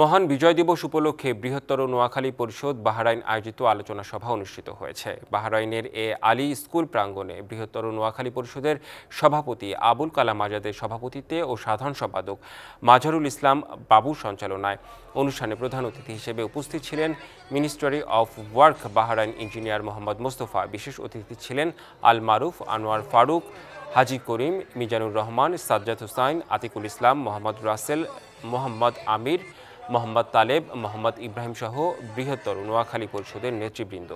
মহান বিজয় দিবস উপলক্ষে বৃহত্তর নোয়াখালী পরিষদ বাহরাইন আয়োজিত আলোচনা সভা অনুষ্ঠিত হয়েছে বাহরাইনের এ আলী স্কুল প্রাঙ্গণে বৃহত্তর নোয়াখালী পরিষদের সভাপতি আবুল কালাম আজাদের সভাপতিত্বে ও সাধারণ সম্পাদক মাজারুল ইসলাম বাবু সঞ্চালনায় অনুষ্ঠানে প্রধান অতিথি হিসেবে উপস্থিত ছিলেন ministry of work Bahrain engineer Mohammad Mostafa বিশেষ অতিথি ছিলেন আল মারুফ আনোয়ার ফারুক হাজি করিম মিজানুর রহমান সাজ্জাদ হুসাইন আতিকুল ইসলাম মোহাম্মদ রাসেল মোহাম্মদ আমির মোহাম্মদ তালেব মোহাম্মদ ইব্রাহিম সহ বৃহত্তর নোয়াখালী পরিষদের নেতৃবৃন্দ